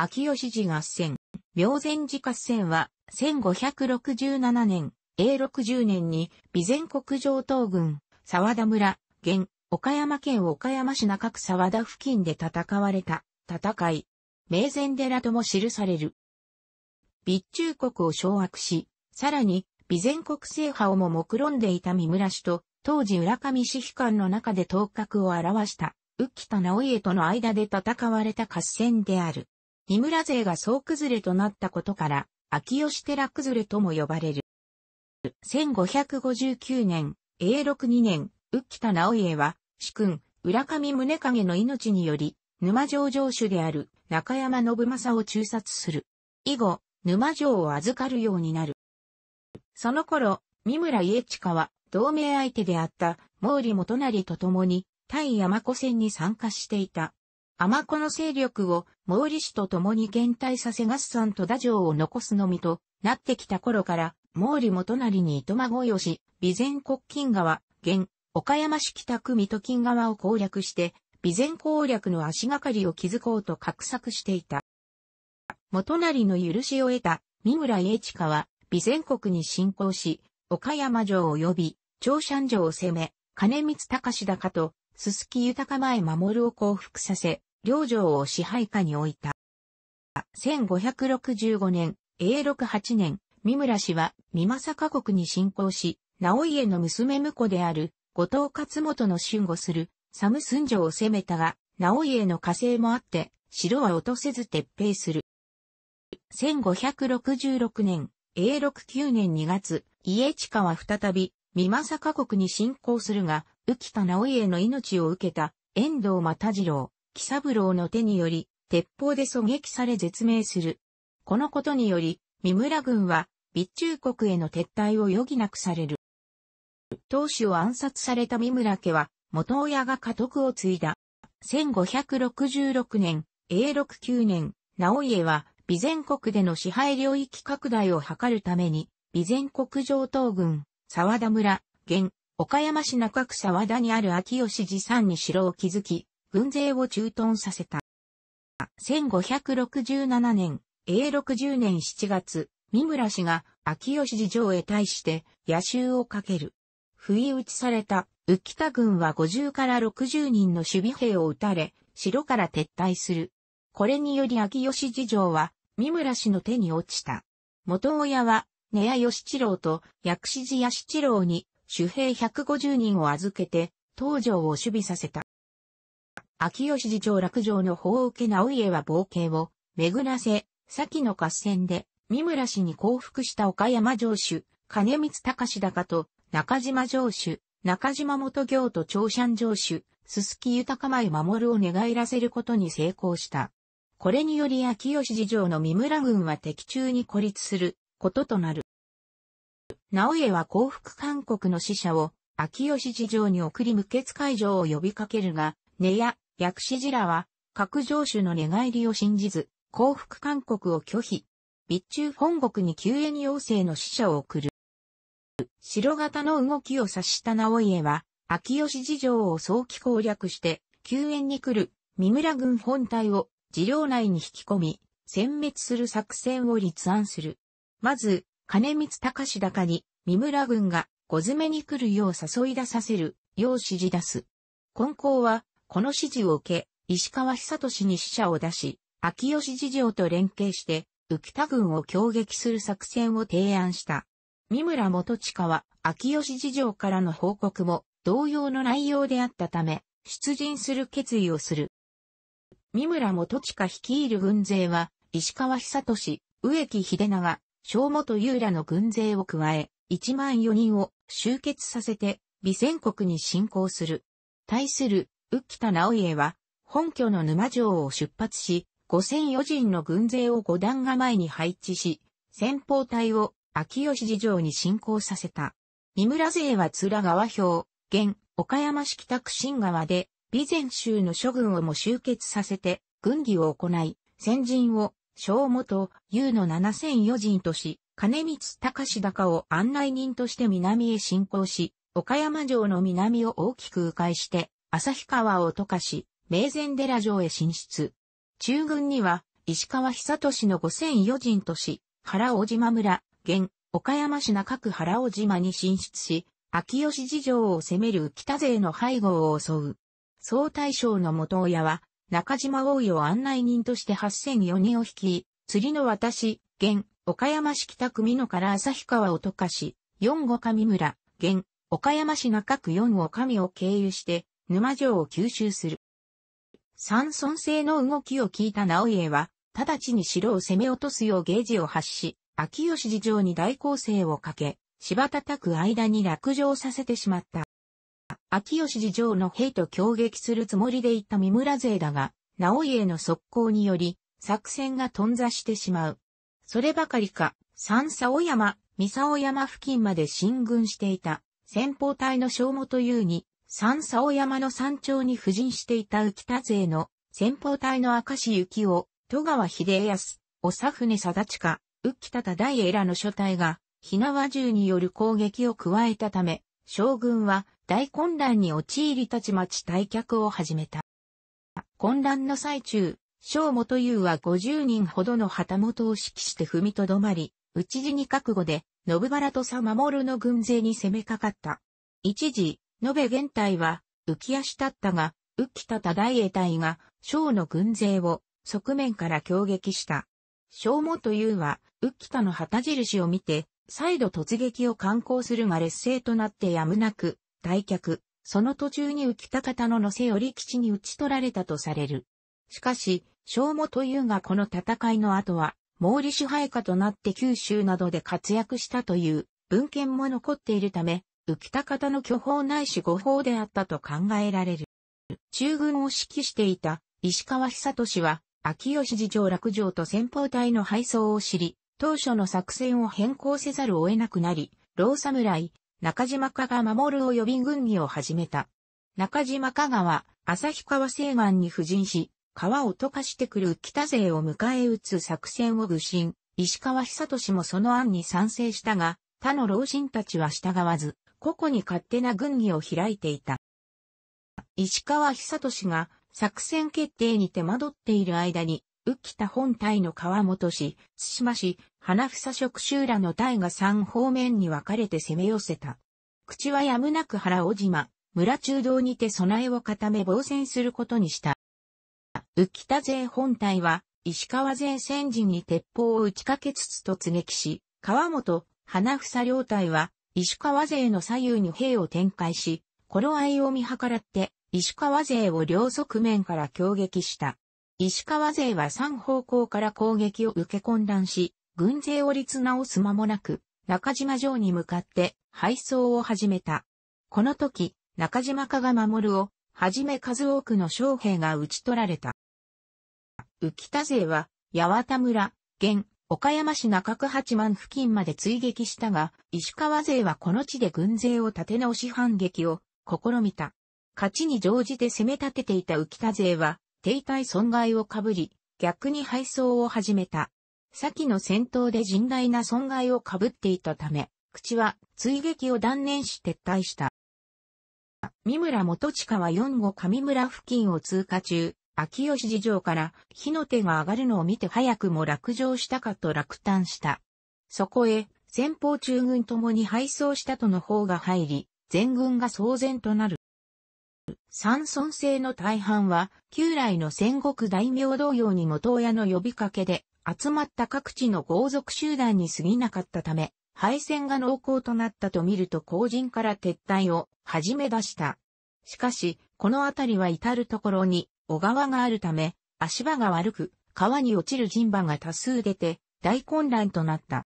秋吉寺合戦、明前寺合戦は、1567年、永60年に、備前国上東軍、沢田村、現、岡山県岡山市中区沢田付近で戦われた、戦い、明前寺とも記される。備中国を掌握し、さらに、備前国制覇をも目論んでいた三村氏と、当時浦上氏悲観の中で頭角を表した、浮田直家との間で戦われた合戦である。三村勢が総崩れとなったことから、秋吉寺崩れとも呼ばれる。1559年、永禄2年、浮田直家は、主君、浦上宗影の命により、沼城城主である中山信正を中殺する。以後、沼城を預かるようになる。その頃、三村家近は、同盟相手であった毛利元成と共に、対山古戦に参加していた。アマコの勢力を毛利氏と共に減退させ合算と打城を残すのみとなってきた頃から、毛利元就に糸孫よし、備前国金川、現、岡山市北区水戸金川を攻略して、備前攻略の足がかりを築こうと画策していた。元就の許しを得た三村栄一家は、備前国に侵攻し、岡山城及び、長山城を攻め、金光隆高と、すすき豊前守を降伏させ、領城を支配下に置いた。1565年、永禄8年、三村氏は、三政家国に侵攻し、直家の娘婿である、後藤勝元の守護する、サ寒寸城を攻めたが、直家の火星もあって、城は落とせず撤兵する。1566年、永禄9年2月、家近は再び、三政家国に侵攻するが、浮田直家の命を受けた、遠藤又次郎、木三郎の手により、鉄砲で狙撃され絶命する。このことにより、三村軍は、備中国への撤退を余儀なくされる。当主を暗殺された三村家は、元親が家督を継いだ。1566年、永禄9年、直家は、備前国での支配領域拡大を図るために、備前国上東軍、沢田村、現、岡山市中区沢田にある秋吉寺山に城を築き、軍勢を駐屯させた。1567年、永60年7月、三村氏が秋吉次城へ対して野襲をかける。不意打ちされた、浮田軍は50から60人の守備兵を撃たれ、城から撤退する。これにより秋吉次城は、三村氏の手に落ちた。元親は、根谷義一郎と薬師寺義一郎に、守兵150人を預けて、東城を守備させた。秋吉次長落城の法受け直家は冒険を、巡らせ、先の合戦で、三村氏に降伏した岡山城主、金光隆高と、中島城主、中島元行と長山城主、鈴木豊前守を願いらせることに成功した。これにより秋吉次城の三村軍は敵中に孤立することとなる。直江は降伏勧告の使者を秋吉次城に送り無血解除を呼びかけるが、根や薬師寺らは、各城主の寝返りを信じず、降伏勧告を拒否。備中本国に救援要請の使者を送る。白型の動きを察した直家は、秋吉事情を早期攻略して、救援に来る三村軍本隊を寺領内に引き込み、殲滅する作戦を立案する。まず、金光隆高に三村軍が小詰めに来るよう誘い出させる、よう指示出す。根校は、この指示を受け、石川久俊に死者を出し、秋吉事情と連携して、浮田軍を攻撃する作戦を提案した。三村元親は、秋吉事情からの報告も、同様の内容であったため、出陣する決意をする。三村元親率いる軍勢は、石川久俊、植木秀長、小本優らの軍勢を加え、1万4人を集結させて、備前国に侵攻する。対する浮田直家は、本拠の沼城を出発し、五千余人の軍勢を五段構えに配置し、先方隊を秋吉寺城に進行させた。三村勢は津良川表、現、岡山市北区新川で、備前州の諸軍をも集結させて、軍議を行い、先陣を、小元、優の七千余人とし、金光隆高を案内人として南へ進行し、岡山城の南を大きく迂回して、朝日川を溶かし、明前寺城へ進出。中軍には、石川久俊の五千余人とし、原尾島村、現、岡山市中区原尾島に進出し、秋吉事情を攻める北勢の背後を襲う。総大将の元親は、中島王位を案内人として八千余人を率い、釣りの私、現、岡山市北区美野から朝日川を溶かし、四五上村、現、岡山市中区四五上を経由して、沼城を吸収する。三尊制の動きを聞いた直家は、直ちに城を攻め落とすようゲージを発し、秋吉寺城に大攻勢をかけ、芝叩く間に落城させてしまった。秋吉寺城の兵と攻撃するつもりでいた三村勢だが、直家の速攻により、作戦が頓挫してしまう。そればかりか、三沢山、三沢山付近まで進軍していた、先方隊の正元優に、三竿山の山頂に布陣していた浮田勢の先方隊の明石幸を、戸川秀康、長船貞近、浮田忠家らの諸隊が、火縄銃による攻撃を加えたため、将軍は大混乱に陥りたちまち退却を始めた。混乱の最中、正元優は50人ほどの旗本を指揮して踏みとどまり、討ち死に覚悟で、信原と佐守の軍勢に攻めかかった。一時、延べ現体は、浮足立ったが、浮きたた大栄隊が、小の軍勢を、側面から攻撃した。と元うは、浮たの旗印を見て、再度突撃を観光するが劣勢となってやむなく、退却。その途中に浮た方の乗せより基地に打ち取られたとされる。しかし、小元うがこの戦いの後は、毛利支配下となって九州などで活躍したという文献も残っているため、浮田方の巨峰ないし誤法であったと考えられる。中軍を指揮していた石川久俊は、秋吉次長落城と先方隊の敗走を知り、当初の作戦を変更せざるを得なくなり、老侍、中島香が守るを予備軍議を始めた。中島香は、旭川西岸に布陣し、川を溶かしてくる北勢を迎え撃つ作戦を愚心、石川久俊もその案に賛成したが、他の老人たちは従わず、個々に勝手な軍議を開いていた。石川久俊が作戦決定に手間取っている間に、浮田本隊の川本市、津島市、花房職州らの隊が3方面に分かれて攻め寄せた。口はやむなく原尾島、村中道にて備えを固め防戦することにした。浮田勢本隊は、石川前戦陣に鉄砲を打ちかけつつ突撃し、川本、花房両隊は、石川勢の左右に兵を展開し、頃合いを見計らって、石川勢を両側面から攻撃した。石川勢は三方向から攻撃を受け混乱し、軍勢を立直す間もなく、中島城に向かって敗走を始めた。この時、中島加賀守を、はじめ数多くの将兵が討ち取られた。浮田勢は、八幡村、現、岡山市中区八幡付近まで追撃したが、石川勢はこの地で軍勢を立て直し反撃を試みた。勝ちに乗じて攻め立てていた浮田勢は、停滞損害をかぶり、逆に敗走を始めた。先の戦闘で甚大な損害をかぶっていたため、口は追撃を断念し撤退した。三村元近は四五上村付近を通過中、秋吉事城から火の手が上がるのを見て早くも落城したかと落胆した。そこへ、先方中軍ともに敗走したとの方が入り、全軍が騒然となる。三村制の大半は、旧来の戦国大名同様に元親の呼びかけで、集まった各地の豪族集団に過ぎなかったため、敗戦が濃厚となったと見ると後人から撤退を始め出した。しかし、この辺りは至るところに小川があるため、足場が悪く、川に落ちる人馬が多数出て、大混乱となった。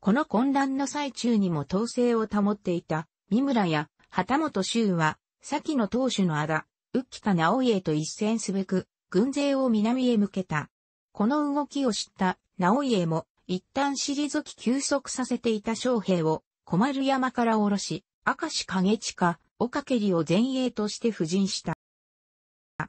この混乱の最中にも統制を保っていた、三村や旗本周は、先の当主の仇、浮田直家と一戦すべく、軍勢を南へ向けた。この動きを知った直家も、一旦退き休息させていた将兵を、小丸山から下ろし、明石影地下、おかけりを前衛として布陣した。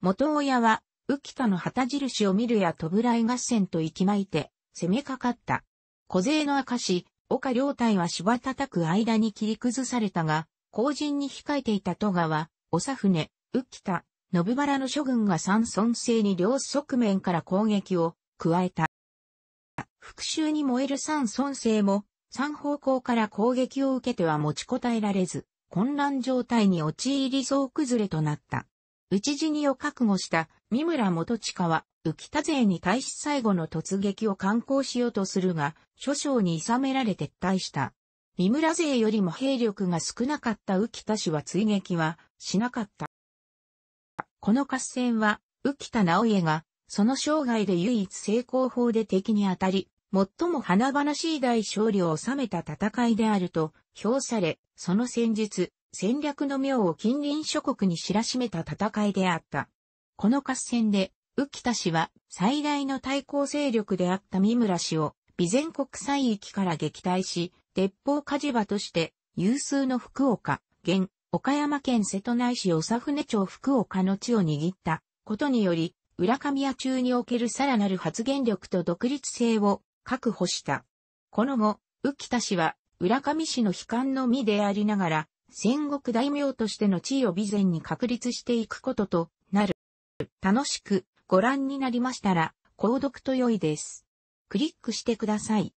元親は、浮田の旗印を見るやい合戦と息巻いて、攻めかかった。小勢の証岡良隊は芝叩く間に切り崩されたが、後陣に控えていた戸川、長船、浮田、信原の諸軍が三尊正に両側面から攻撃を加えた。復讐に燃える三尊制も、三方向から攻撃を受けては持ちこたえられず、混乱状態に陥りそう崩れとなった。討ち死にを覚悟した三村元親は、浮田勢に対し最後の突撃を敢行しようとするが、諸将に諌められ撤退した。三村勢よりも兵力が少なかった浮田氏は追撃はしなかった。この合戦は、浮田直家が、その生涯で唯一成功法で敵に当たり、最も華々しい大勝利を収めた戦いであると評され、その戦術、戦略の妙を近隣諸国に知らしめた戦いであった。この合戦で、浮田氏は最大の対抗勢力であった三村氏を備前国際域から撃退し、鉄砲火事場として有数の福岡、現、岡山県瀬戸内市長船町福岡の地を握ったことにより、浦上屋中におけるさらなる発言力と独立性を確保した。この後、浮田氏は浦上市の悲観の身でありながら、戦国大名としての地位を備前に確立していくこととなる。楽しくご覧になりましたら、購読と良いです。クリックしてください。